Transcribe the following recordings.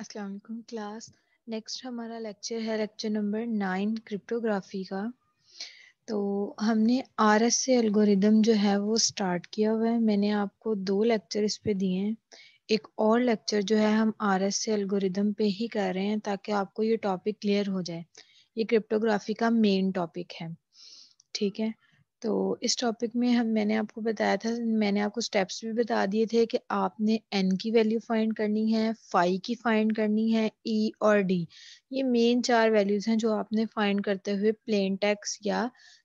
अस्सलाम class next हमारा lecture है लेक्चर नंबर नाइन क्रिप्टोग्राफी का तो हमने आर एस से एल्गोरिदम जो है वो स्टार्ट किया हुआ है मैंने आपको दो लेक्चर इस पे दिए हैं एक और लेक्चर जो है हम आर एस से एल्गोरिदम पे ही कर रहे हैं ताकि आपको ये टॉपिक क्लियर हो जाए ये क्रिप्टोग्राफी का मेन टॉपिक है ठीक है तो इस टॉपिक में हम मैंने आपको बताया था मैंने आपको स्टेप्स भी बता दिए थे कि आपने एन की वैल्यू फाइंड करनी है फाइव की फाइंड करनी है ई e और डी ये मेन चार वैल्यूज़ हैं जो आपने फाइंड करते हुए प्लेन टैक्स या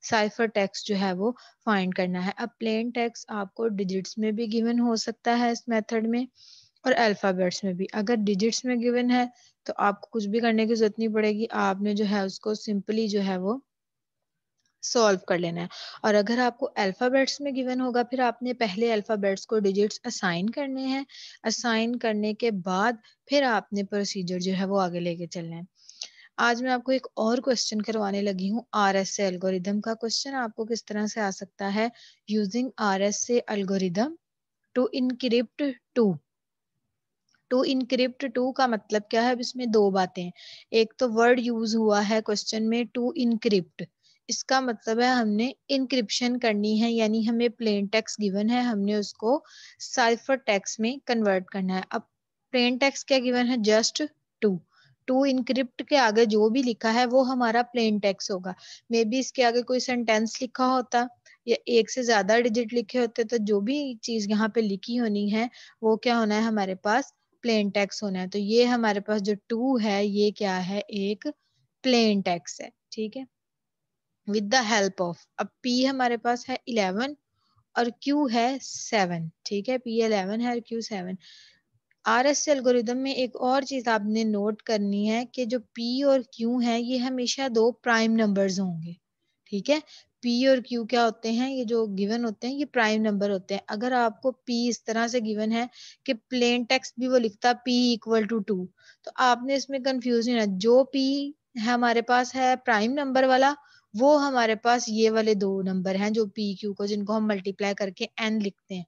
साइफर टैक्स जो है वो फाइंड करना है अब प्लेन टैक्स आपको डिजिट्स में भी गिवन हो सकता है इस मेथड में और अल्फ़ाबेट्स में भी अगर डिजिट्स में गिवन है तो आपको कुछ भी करने की ज़रूरत नहीं पड़ेगी आपने जो है उसको सिंपली जो है वो सॉल्व कर लेना है और अगर आपको अल्फ़ाबेट्स में गिवन होगा फिर आपने पहले अल्फ़ाबेट्स को डिजिट्स असाइन करने हैं असाइन करने के बाद फिर आपने प्रोसीजर जो है वो आगे लेके चलना है आज मैं आपको एक और क्वेश्चन करवाने लगी हूँ आर एस एल्गोरिदम का क्वेश्चन आपको किस तरह से आ सकता है using R S algorithm to encrypt to to encrypt to का मतलब क्या है अब इसमें दो बातें एक तो वर्ड यूज हुआ है क्वेश्चन में टू इनक्रिप्ट इसका मतलब है हमने इनक्रिप्शन करनी है यानी हमें प्लेन टेक्स गिवन है हमने उसको साइफर टेक्स में कन्वर्ट करना है अब प्लेन टेक्स क्या गिवन है जस्ट टू टू इनक्रिप्ट के आगे जो भी लिखा है वो हमारा प्लेन टेक्स होगा मे बी इसके आगे कोई सेंटेंस लिखा होता या एक से ज्यादा डिजिट लिखे होते तो जो भी चीज यहाँ पे लिखी होनी है वो क्या होना है हमारे पास प्लेन टेक्स होना है तो ये हमारे पास जो टू है ये क्या है एक प्लेन टेक्स है ठीक है विद द हेल्प ऑफ अब पी हमारे पास है इलेवन और क्यू है सेवन ठीक है पी इलेवन है और Q seven R S algorithm में एक और चीज आपने नोट करनी है कि जो पी और क्यू है ये हमेशा दो प्राइम नंबर्स होंगे ठीक है पी और क्यू क्या होते हैं ये जो गिवन होते हैं ये प्राइम नंबर होते हैं अगर आपको पी इस तरह से गिवन है कि प्लेन टेक्स्ट भी वो लिखता पी इक्वल टू टू तो आपने इसमें कंफ्यूज नहीं रहना जो पी है हमारे पास है प्राइम नंबर वाला वो हमारे पास ये वाले दो नंबर हैं जो पी क्यू को जिनको हम मल्टीप्लाई करके एन लिखते हैं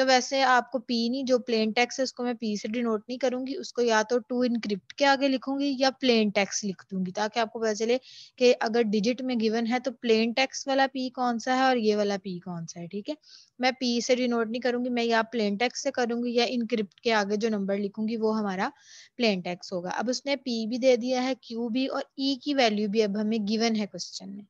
तो वैसे आपको पी नहीं जो प्लेन टेक्स है उसको मैं पी से डिनोट नहीं करूंगी उसको या तो टू इनक्रिप्ट के आगे लिखूंगी या प्लेन टेक्स लिख दूंगी ताकि आपको पता चले कि अगर डिजिट में गिवन है तो प्लेन टेक्स वाला पी कौन सा है और ये वाला पी कौन सा है ठीक है मैं पी से डिनोट नहीं करूंगी मैं या प्लेन टेक्स से करूंगी या इनक्रिप्ट के आगे जो नंबर लिखूंगी वो हमारा प्लेन टेक्स होगा अब उसने पी भी दे दिया है क्यू भी और ई e की वैल्यू भी अब हमें गिवन है क्वेश्चन में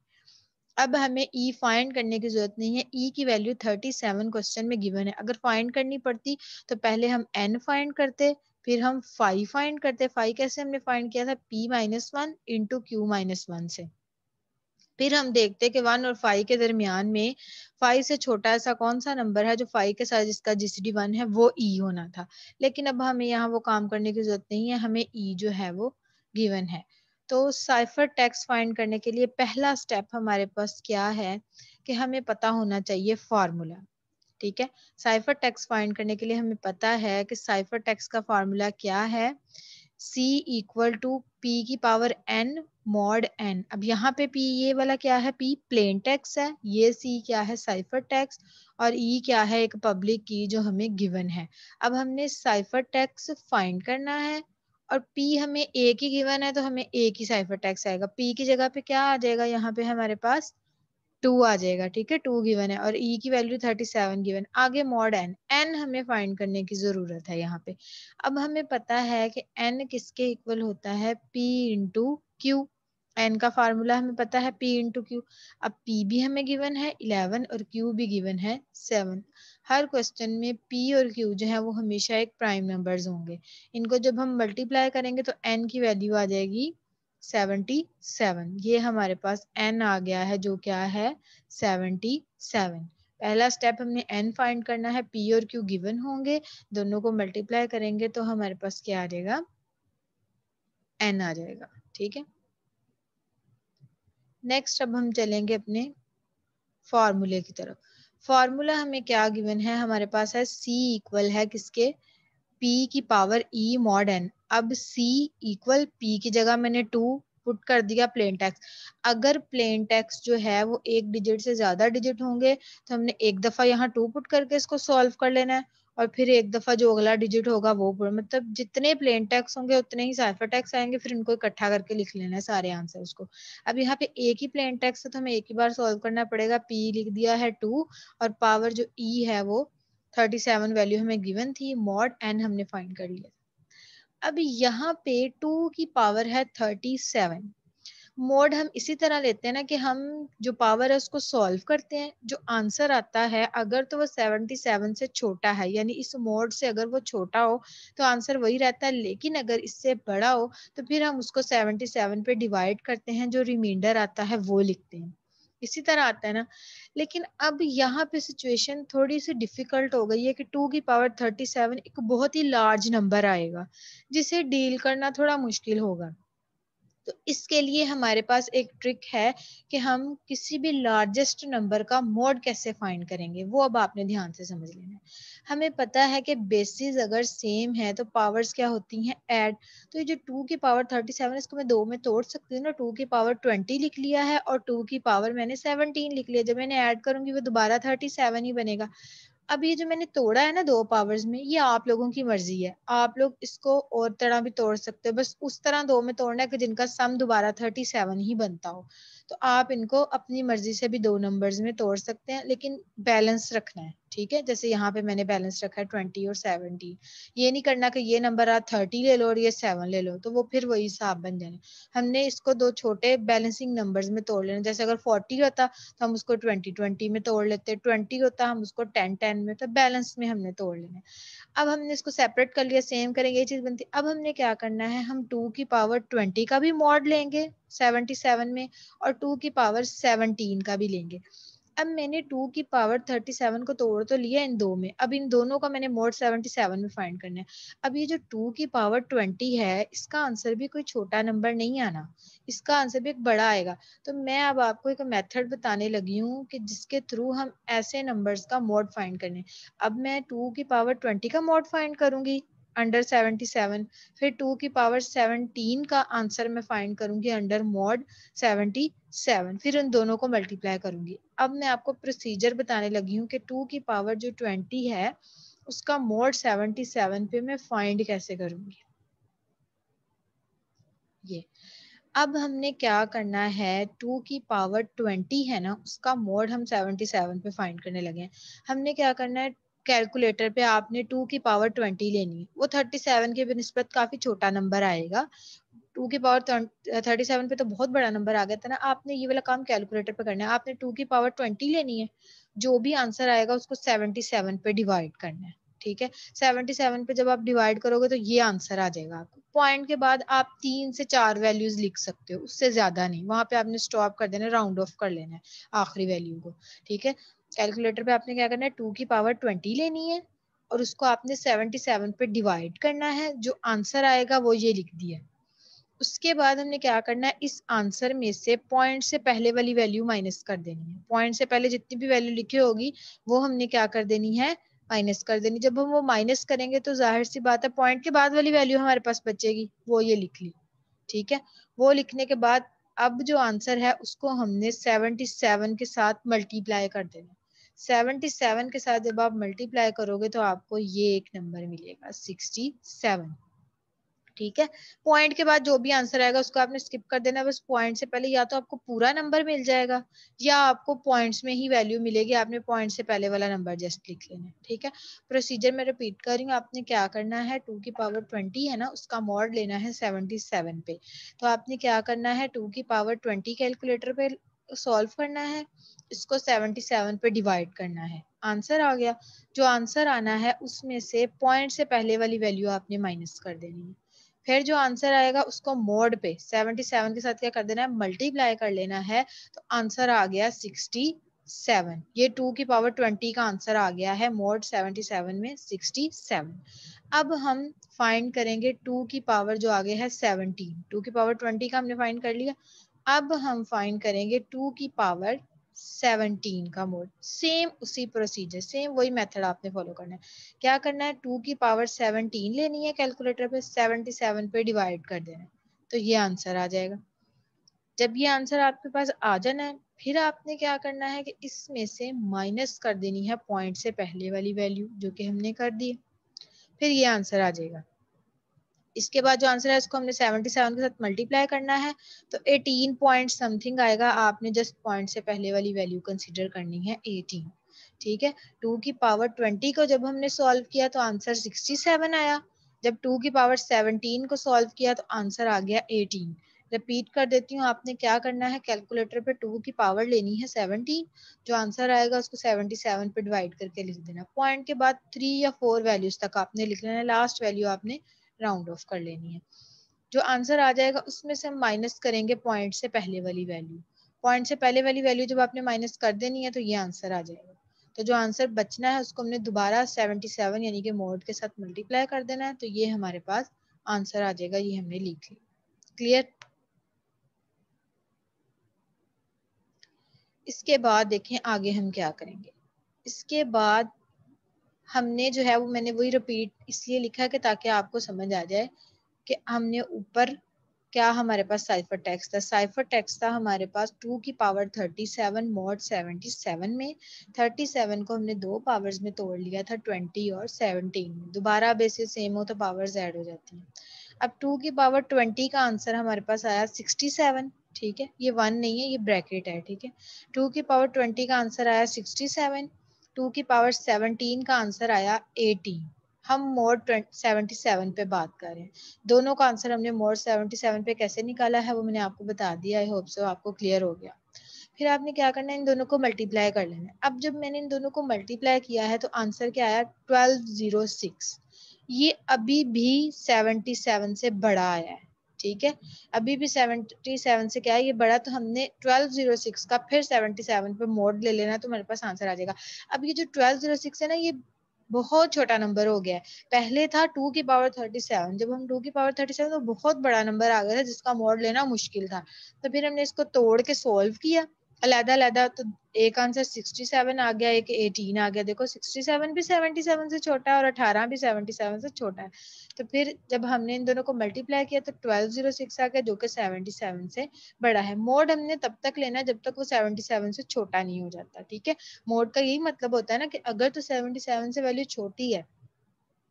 अब हमें ई e फाइंड करने की जरूरत नहीं है ई e की वैल्यू थर्टी सेवन क्वेश्चन में गिवन है अगर फाइंड करनी पड़ती तो पहले हम एन फाइंड करते फिर हम फाइव फाइंड करते फाइव कैसे हमने फाइंड किया था P minus one into Q minus one से फिर हम देखते कि वन और फाइव के दरमियान में फाइव से छोटा ऐसा कौन सा नंबर है जो फाइव के साथ जिसका जिस डी वन है वो ई e होना था लेकिन अब हमें यहाँ वो काम करने की जरूरत नहीं है हमें ई e जो है वो गिवन है तो साइफर टेक्स्ट फाइंड करने के लिए पहला स्टेप हमारे पास क्या है कि हमें पता होना चाहिए फार्मूला ठीक है साइफर टेक्स्ट फाइंड करने के लिए हमें पता है कि साइफर टेक्स्ट का फार्मूला क्या है c इक्वल टू p की पावर n मॉड n अब यहाँ पे p ये वाला क्या है p प्लेन टेक्स है ये c क्या है साइफर टेक्स और e क्या है एक पब्लिक की जो हमें गिवन है अब हमने साइफर टेक्स फाइंड करना है और पी हमें ए की गिवन है तो हमें ए की साइफर टैक्स आएगा पी की जगह पे क्या आ जाएगा यहाँ पे हमारे पास टू आ जाएगा ठीक है टू गिवन है और ई e की वैल्यू थर्टी सेवन गिवन आगे मॉड एन एन हमें फाइंड करने की जरूरत है यहाँ पे अब हमें पता है कि एन किसके इक्वल होता है पी इंटू क्यू एन का फार्मूला हमें पता है पी इंटू क्यू अब पी भी हमें गिवन है इलेवन और क्यू भी गिवन है सेवन हर क्वेश्चन में पी और क्यू जो है वो हमेशा एक प्राइम नंबर्स होंगे इनको जब हम मल्टीप्लाई करेंगे तो एन की वैल्यू आ जाएगी सेवनटी सेवन ये हमारे पास एन आ गया है जो क्या है सेवनटी सेवन पहला स्टेप हमने एन फाइंड करना है पी और क्यू गिवन होंगे दोनों को मल्टीप्लाई करेंगे तो हमारे पास क्या आ जाएगा एन आ जाएगा ठीक है नेक्स्ट अब हम चलेंगे अपने फॉर्मूले की तरफ फॉर्मूला हमें क्या गिवन है हमारे पास है c इक्वल है किसके p की पावर e मॉड n अब c इक्वल p की जगह मैंने टू पुट कर दिया प्लेन टैक्स अगर प्लेन टैक्स जो है वो एक डिजिट से ज्यादा डिजिट होंगे तो हमने एक दफा यहाँ टू पुट करके इसको सॉल्व कर लेना है और फिर एक दफा जो अगला डिजिट होगा वो मतलब जितने प्लेन टैक्स होंगे उतने ही साइफर टैक्स आएंगे फिर इनको इकट्ठा करके लिख लेना है सारे आंसर को अब यहाँ पे एक ही प्लेन टैक्स है तो हमें एक ही बार सॉल्व करना पड़ेगा पी लिख दिया है टू और पावर जो ई e है वो थर्टी सेवन वैल्यू हमें गिवन थी मॉड एन हमने फाइंड कर लिया अब यहाँ पे टू की पावर है थर्टी सेवन मोड हम इसी तरह लेते हैं ना कि हम जो पावर है उसको सॉल्व करते हैं जो आंसर आता है अगर तो वो 77 से छोटा है यानी इस मोड से अगर वो छोटा हो तो आंसर वही रहता है लेकिन अगर इससे बड़ा हो तो फिर हम उसको 77 पे डिवाइड करते हैं जो रिमाइंडर आता है वो लिखते हैं इसी तरह आता है ना लेकिन अब यहाँ पे सिचुएशन थोड़ी सी डिफिकल्ट हो गई है कि टू की पावर थर्टी सेवन एक बहुत ही लार्ज नंबर आएगा जिसे डील करना थोड़ा मुश्किल होगा तो इसके लिए हमारे पास एक ट्रिक है कि हम किसी भी लार्जेस्ट नंबर का मोड कैसे फाइंड करेंगे वो अब आपने ध्यान से समझ लेना है हमें पता है कि बेसिस अगर सेम है तो पावर्स क्या होती हैं ऐड तो ये जो टू की पावर थर्टी सेवन इसको मैं दो में तोड़ सकती हूँ ना टू की पावर ट्वेंटी लिख लिया है और टू की पावर मैंने सेवनटीन लिख लिया जब मैंने ऐड करूंगी वो दोबारा थर्टी सेवन ही बनेगा अब ये जो मैंने तोड़ा है ना दो पावर्स में ये आप लोगों की मर्जी है आप लोग इसको और तरह भी तोड़ सकते हो बस उस तरह दो में तोड़ना है कि जिनका सम दोबारा थर्टी सेवन ही बनता हो तो आप इनको अपनी मर्जी से भी दो नंबर्स में तोड़ सकते हैं लेकिन बैलेंस रखना है ठीक है जैसे यहाँ पे मैंने बैलेंस रखा है ट्वेंटी और सेवनटीन ये नहीं करना कि ये नंबर आप थर्टी ले लो और ये सेवन ले लो तो वो फिर वही हिसाब बन जाना हमने इसको दो छोटे बैलेंसिंग नंबर्स में तोड़ लेना जैसे अगर फोर्टी होता तो हम उसको ट्वेंटी ट्वेंटी में तोड़ लेते ट्वेंटी होता हम उसको टेन टेन में तो बैलेंस में हमने तोड़ लेना अब हमने इसको सेपरेट कर लिया सेम करेंगे ये चीज़ बनती अब हमने क्या करना है हम टू की पावर ट्वेंटी का भी मॉड लेंगे सेवेंटी सेवन में और टू की पावर सेवनटीन का भी लेंगे अब मैंने टू की पावर थर्टी सेवन को तोड़ तो लिया इन दो में अब इन दोनों का मैंने मोड सेवेंटी सेवन में फाइंड करना है अब ये जो टू की पावर ट्वेंटी है इसका आंसर भी कोई छोटा नंबर नहीं आना इसका आंसर भी एक बड़ा आएगा तो मैं अब आपको एक मेथड बताने लगी हूँ कि जिसके थ्रू हम ऐसे नंबर्स का मोड फाइंड करें अब मैं टू की पावर ट्वेंटी का मोड फाइंड करूंगी अंडर 77 फिर 2 की पावर 17 का आंसर मैं फाइंड करूंगी अंडर मॉड 77 फिर उन दोनों को मल्टीप्लाई करूंगी अब मैं आपको प्रोसीजर बताने लगी हूँ कि 2 की पावर जो 20 है उसका मॉड 77 पे मैं फाइंड कैसे करूंगी ये अब हमने क्या करना है टू की पावर ट्वेंटी है ना उसका मोड हम सेवेंटी सेवन पे फाइंड करने लगे हैं हमने क्या करना है कैलकुलेटर पे आपने टू की पावर ट्वेंटी लेनी है वो थर्टी सेवन के बनस्पत काफी छोटा नंबर आएगा टू की पावर थर्टी सेवन पे तो बहुत बड़ा नंबर आ गया था ना आपने ये वाला काम कैलकुलेटर पे करना है आपने टू की पावर ट्वेंटी लेनी है जो भी आंसर आएगा उसको सेवेंटी सेवन पे डिवाइड करना है ठीक है सेवेंटी सेवन पे जब आप डिवाइड करोगे तो ये आंसर आ जाएगा आपको पॉइंट के बाद आप तीन से चार वैल्यूज लिख सकते हो उससे ज्यादा नहीं वहां पे आपने स्टॉप कर देना राउंड ऑफ कर लेना है आखिरी वैल्यू को ठीक है कैलकुलेटर पे आपने क्या करना है टू की पावर ट्वेंटी लेनी है और उसको आपने सेवेंटी सेवन पे डिवाइड करना है जो आंसर आएगा वो ये लिख दिया उसके बाद हमने क्या करना है इस आंसर में से पॉइंट से पहले वाली वैल्यू माइनस कर देनी है पॉइंट से पहले जितनी भी वैल्यू लिखी होगी वो हमने क्या कर देनी है माइनस कर देनी जब हम वो माइनस करेंगे तो जाहिर सी बात है पॉइंट के बाद वाली वैल्यू हमारे पास बचेगी वो ये लिख ली ठीक है वो लिखने के बाद अब जो आंसर है उसको हमने सेवनटी सेवन के साथ मल्टीप्लाई कर देना सेवन के साथ जब आप मल्टीप्लाई करोगे तो आपको ये एक नंबर मिलेगा सिक्सटी सेवन ठीक है पॉइंट के बाद जो भी आंसर आएगा उसको आपने स्किप कर देना बस पॉइंट से पहले या तो आपको पूरा नंबर मिल जाएगा या आपको पॉइंट्स में ही वैल्यू मिलेगी आपने पॉइंट से पहले वाला नंबर जस्ट लिख लेना ठीक है प्रोसीजर मैं रिपीट कर रही हूँ आपने क्या करना है टू की पावर ट्वेंटी है ना उसका मॉड लेना है सेवनटी सेवन पे तो आपने क्या करना है टू की पावर ट्वेंटी कैलकुलेटर पे सॉल्व करना है इसको 77 पे डिवाइड करना है आंसर आ गया जो आंसर आना है उसमें से पॉइंट से पहले वाली वैल्यू आपने माइनस कर देनी है फिर जो आंसर आएगा उसको मोड पे 77 के साथ क्या कर देना है मल्टीप्लाई कर लेना है तो आंसर आ गया 67 ये 2 की पावर 20 का आंसर आ गया है मोड 77 में 67 अब हम फाइंड करेंगे 2 की पावर जो आगे है 17 2 की पावर 20 का हमने फाइंड कर लिया अब हम फाइन करेंगे टू की पावर सेवनटीन का मोड सेम उसी प्रोसीजर सेम वही मेथड आपने फॉलो करना है क्या करना है टू की पावर सेवनटीन लेनी है कैलकुलेटर पे सेवनटी सेवन पे डिवाइड कर देना है तो ये आंसर आ जाएगा जब ये आंसर आपके पास आ जाना है फिर आपने क्या करना है कि इसमें से माइनस कर देनी है पॉइंट से पहले वाली वैल्यू जो कि हमने कर दी फिर ये आंसर आ जाएगा इसके बाद जो आंसर है इसको हमने 77 के साथ मल्टीप्लाई करना है तो 18 पॉइंट समथिंग आएगा आपने जस्ट पॉइंट से पहले वाली वैल्यू कंसिडर करनी है 18 ठीक है 2 की पावर 20 को जब हमने सॉल्व किया तो आंसर 67 आया जब 2 की पावर 17 को सॉल्व किया तो आंसर आ गया 18 रिपीट कर देती हूँ आपने क्या करना है कैलकुलेटर पे टू की पावर लेनी है सेवनटीन जो आंसर आएगा उसको सेवनटी सेवन पे डिवाइड करके लिख देना पॉइंट के बाद थ्री या फोर वैल्यूज तक आपने लिख लेना लास्ट वैल्यू आपने राउंड ऑफ कर लेनी है जो आंसर आ जाएगा उसमें से हम माइनस करेंगे पॉइंट से पहले वाली वैल्यू पॉइंट से पहले वाली वैल्यू जब आपने माइनस कर देनी है तो ये आंसर आ जाएगा तो जो आंसर बचना है उसको हमने दोबारा 77 यानी कि मोड के साथ मल्टीप्लाई कर देना है तो ये हमारे पास आंसर आ जाएगा ये हमने लिख लिया क्लियर इसके बाद देखें आगे हम क्या करेंगे इसके बाद हमने जो है वो मैंने वही रिपीट इसलिए लिखा कि ताकि आपको समझ आ जाए कि हमने ऊपर क्या हमारे पास साइफर टैक्स था साइफर टैक्स था हमारे पास टू की power thirty seven mod seventy seven में थर्टी सेवन को हमने दो पावर्स में तोड़ लिया था ट्वेंटी और सेवनटीन में दोबारा अब ऐसे सेम हो तो पावर्स ऐड हो जाती हैं अब टू की पावर ट्वेंटी का आंसर हमारे पास आया सिक्सटी सेवन ठीक है ये वन नहीं है ये ब्रैकेट है ठीक है टू की पावर ट्वेंटी का आंसर आया सिक्सटी सेवन टू की पावर सेवनटीन का आंसर आया एटीन हम मोर सेवेंटी सेवन पे बात कर रहे हैं दोनों का आंसर हमने मोर सेवेंटी सेवन पे कैसे निकाला है वो मैंने आपको बता दिया आई होप सो आपको क्लियर हो गया फिर आपने क्या करना है इन दोनों को मल्टीप्लाई कर लेना है अब जब मैंने इन दोनों को मल्टीप्लाई किया है तो आंसर क्या आया ट्वेल्व जीरो सिक्स ये अभी भी सेवेंटी सेवन से बड़ा आया है ठीक है अभी भी 77 से क्या है ये बड़ा तो हमने 1206 का फिर 77 पे मोड ले लेना तो मेरे पास आंसर आ जाएगा अब ये जो 1206 है ना ये बहुत छोटा नंबर हो गया है पहले था टू की पावर थर्टी सेवन जब हम टू की पावर थर्टी सेवन तो बहुत बड़ा नंबर आ गया था जिसका मोड लेना मुश्किल था तो फिर हमने इसको तोड़ के सोल्व किया अलहदा अलहदा तो एक आंसर 67 आ गया एक 18 आ गया देखो 67 भी 77 से छोटा है और 18 भी 77 से छोटा है तो फिर जब हमने इन दोनों को मल्टीप्लाई किया तो 1206 आ गया जो कि 77 से बड़ा है मोड हमने तब तक लेना जब तक वो 77 से छोटा नहीं हो जाता ठीक है मोड का यही मतलब होता है ना कि अगर तो 77 से वैल्यू छोटी है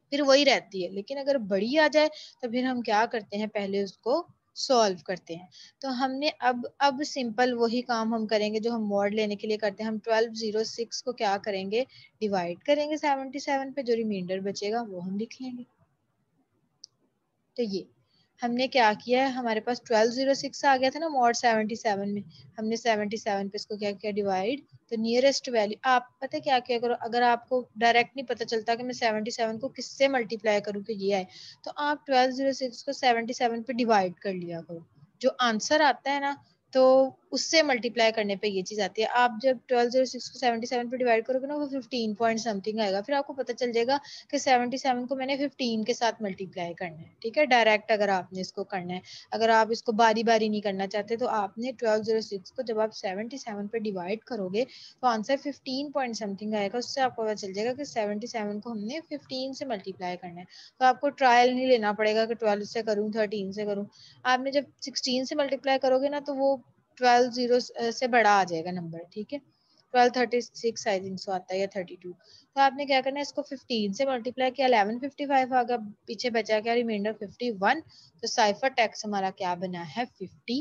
फिर वही रहती है लेकिन अगर बड़ी आ जाए तो फिर हम क्या करते हैं पहले उसको सॉल्व करते हैं तो हमने अब अब सिंपल वही काम हम करेंगे जो हम मॉड लेने के लिए करते हैं हम ट्वेल्व जीरो सिक्स को क्या करेंगे डिवाइड करेंगे सेवनटी सेवन पे जो रिमाइंडर बचेगा वो हम लिख लेंगे तो ये हमने क्या किया है हमारे पास ट्वेल्व जीरो सिक्स आ गया था ना मॉड सेवेंटी सेवन में हमने सेवेंटी सेवन पे इसको क्या किया डिवाइड तो नियरेस्ट वैल्यू आप पता है क्या क्या करो अगर आपको डायरेक्ट नहीं पता चलता कि मैं सेवेंटी सेवन को किससे मल्टीप्लाई करूँ कि ये आए तो आप ट्वेल्व जीरो सिक्स को सेवेंटी सेवन पे डिवाइड कर लिया करो जो आंसर आता है ना तो उससे मल्टीप्लाई करने पे ये चीज़ आती है आप जब ट्वेल्व जीरो सिक्स को सेवेंटी सेवन पर डिवाइड करोगे ना वो फिफ्टीन पॉइंट समथिंग आएगा फिर आपको पता चल जाएगा कि सेवेंटी सेवन को मैंने फिफ्टीन के साथ मल्टीप्लाई करना है ठीक है डायरेक्ट अगर आपने इसको करना है अगर आप इसको बारी बारी नहीं करना चाहते तो आपने ट्वेल्व जीरो सिक्स को जब आप सेवेंटी सेवन पर डिवाइड करोगे तो आंसर फिफ्टीन पॉइंट समथिंग आएगा उससे आपको पता चल जाएगा कि सेवेंटी सेवन को हमने फिफ्टीन से मल्टीप्लाई करना है तो आपको ट्रायल नहीं लेना पड़ेगा कि ट्वेल्व से करूँ थर्टीन से करूँ आपने जब सिक्सटीन से मल्टीप्लाई करोगे ना तो वो ट्वेल्व जीरो uh, से बड़ा आ जाएगा नंबर ठीक है twelve thirty six I think so आता है या थर्टी टू तो आपने क्या करना है इसको फिफ्टीन से मल्टीप्लाई किया अलेवन फिफ्टी फाइव आ गया पीछे बचा क्या रिमाइंडर फिफ्टी वन तो साइफर टैक्स हमारा क्या बना है फिफ्टी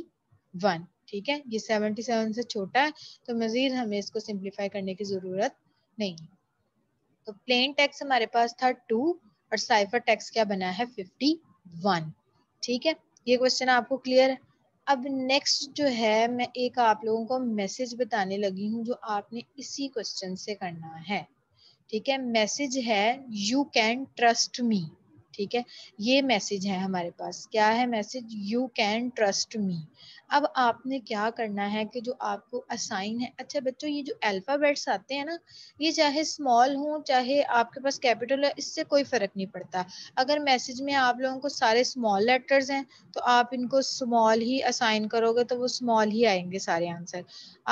वन ठीक है ये सेवेंटी सेवन से छोटा है तो मजीद हमें इसको सिंप्लीफाई करने की ज़रूरत नहीं तो प्लेन टैक्स हमारे पास था टू और साइफर टैक्स क्या बना है फिफ्टी वन ठीक है ये क्वेश्चन आपको क्लियर है अब नेक्स्ट जो है मैं एक आप लोगों को मैसेज बताने लगी हूँ जो आपने इसी क्वेश्चन से करना है ठीक है मैसेज है यू कैन ट्रस्ट मी ठीक है ये मैसेज है हमारे पास क्या है message you can trust me अब आपने क्या करना है कि जो आपको असाइन है अच्छा बच्चों ये जो अल्फ़ाबेट्स आते हैं ना ये चाहे स्मॉल हो चाहे आपके पास कैपिटल है इससे कोई फ़र्क नहीं पड़ता अगर मैसेज में आप लोगों को सारे स्मॉल लेटर्स हैं तो आप इनको स्मॉल ही असाइन करोगे तो वो स्मॉल ही आएंगे सारे आंसर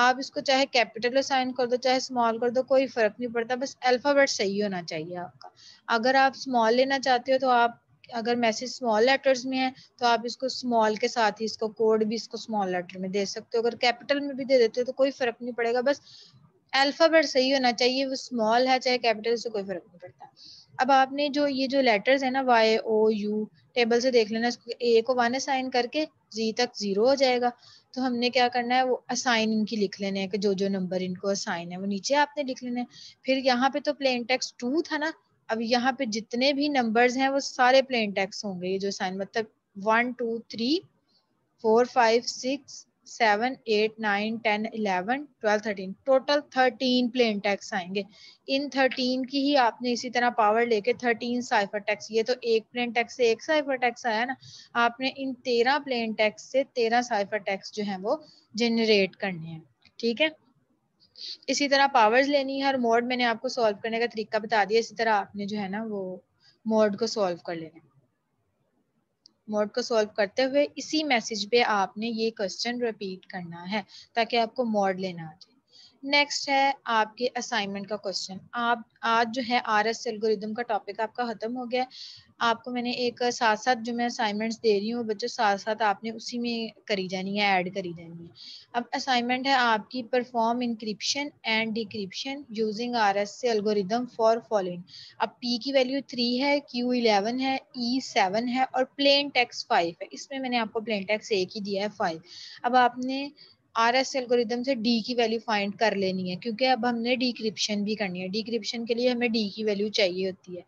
आप इसको चाहे कैपिटल असाइन कर दो चाहे स्मॉल कर दो कोई फ़र्क नहीं पड़ता बस अल्फ़ाबेट सही होना चाहिए आपका अगर आप स्मॉल लेना चाहते हो तो आप अगर मैसेज स्मॉल लेटर्स में है तो आप इसको स्मॉल के साथ ही इसको कोड भी इसको स्मॉल लेटर में दे सकते हो अगर कैपिटल में भी दे देते हो तो कोई फर्क नहीं पड़ेगा बस अल्फाबेट सही होना चाहिए वो स्मॉल है चाहे कैपिटल से कोई फर्क नहीं पड़ता अब आपने जो ये जो लेटर्स है ना वाई ओ यू टेबल से देख लेना ए को वन असाइन करके जी तक जीरो हो जाएगा तो हमने क्या करना है वो असाइन इनकी लिख लेने हैं कि जो जो नंबर इनको असाइन है वो नीचे आपने लिख लेने फिर यहाँ पे तो प्लेन टेक्स्ट टू था ना अब यहाँ पे जितने भी नंबर्स हैं वो सारे प्लेन टेक्स होंगे ये जो साइन मतलब one two three four five six seven eight nine ten eleven twelve thirteen total thirteen plain text आएंगे इन थर्टीन की ही आपने इसी तरह पावर लेके थर्टीन साइफर टैक्स ये तो एक प्लेन टैक्स से एक साइफर टैक्स आया ना आपने इन तेरह प्लेन टैक्स से तेरह साइफर टैक्स जो है वो जनरेट करने हैं ठीक है इसी तरह पावर्स लेनी है हर मोड मैंने आपको सॉल्व करने का तरीका बता दिया इसी तरह आपने जो है ना वो मोड को सॉल्व कर लेना मोड को सॉल्व करते हुए इसी मैसेज पे आपने ये क्वेश्चन रिपीट करना है ताकि आपको मोड लेना आ जाए नेक्स्ट है आपके असाइनमेंट का क्वेश्चन आप आज जो है आर एस एलगोरिदम का टॉपिक आपका ख़त्म हो गया आपको मैंने एक साथ साथ जो मैं असाइनमेंट्स दे रही हूँ बच्चों साथ साथ आपने उसी में करी जानी है ऐड करी जानी है अब असाइनमेंट है आपकी perform encryption and decryption using R S algorithm for following अब पी की वैल्यू थ्री है क्यू इलेवन है ई e सेवन है और प्लेन टैक्स फाइव है इसमें मैंने आपको प्लेन टैक्स एक ही दिया है फाइव अब आपने आर एस एलगोरिदम से डी की वैल्यू फाइंड कर लेनी है क्योंकि अब हमने डिक्रिप्शन भी करनी है डिक्रिप्शन के लिए हमें डी की वैल्यू चाहिए होती है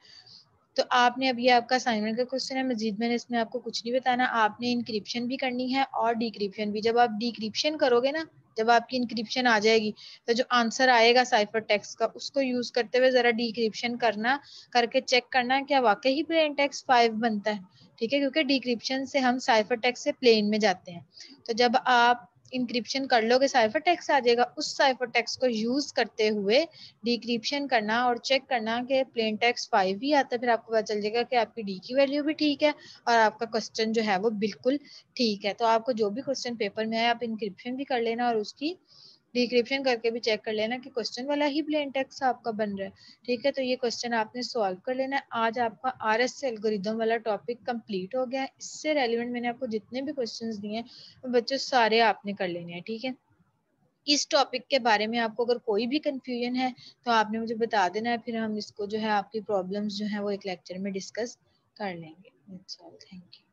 तो आपने अब ये आपका असाइनमेंट का क्वेश्चन है मजीद मैंने इसमें आपको कुछ नहीं बताना आपने इनक्रिप्शन भी करनी है और डिक्रिप्शन भी जब आप डिक्रिप्शन करोगे ना जब आपकी इनक्रिप्शन आ जाएगी तो जो आंसर आएगा साइफर टेक्स का उसको यूज करते हुए जरा डिक्रिप्शन करना करके चेक करना क्या वाकई ही प्लेन टेक्स फाइव बनता है ठीक है क्योंकि डिक्रिप्शन से हम साइफर टेक्स से प्लेन में जाते हैं तो जब आप इंक्रिप्शन कर लोगे साइफर टेक्स आ जाएगा उस साइफर टेक्स को यूज करते हुए डिक्रिप्शन करना और चेक करना कि प्लेन टेक्स फाइव भी आता है फिर आपको पता चल जाएगा कि आपकी डी की वैल्यू भी ठीक है और आपका क्वेश्चन जो है वो बिल्कुल ठीक है तो आपको जो भी क्वेश्चन पेपर में आए आप इंक्रिप्शन भी कर लेना और उसकी डिक्रिप्शन करके भी चेक कर लेना कि क्वेश्चन वाला ही प्लेन टेक्स आपका बन रहा है ठीक है तो ये क्वेश्चन आपने सॉल्व कर लेना है आज आपका आर एस एल्गोरिदम वाला टॉपिक कंप्लीट हो गया है इससे रेलिवेंट मैंने आपको जितने भी क्वेश्चन दिए हैं बच्चों सारे आपने कर लेने हैं ठीक है इस टॉपिक के बारे में आपको अगर कोई भी कंफ्यूजन है तो आपने मुझे बता देना है फिर हम इसको जो है आपकी प्रॉब्लम्स जो है वो एक लेक्चर में डिस्कस कर लेंगे थैंक यू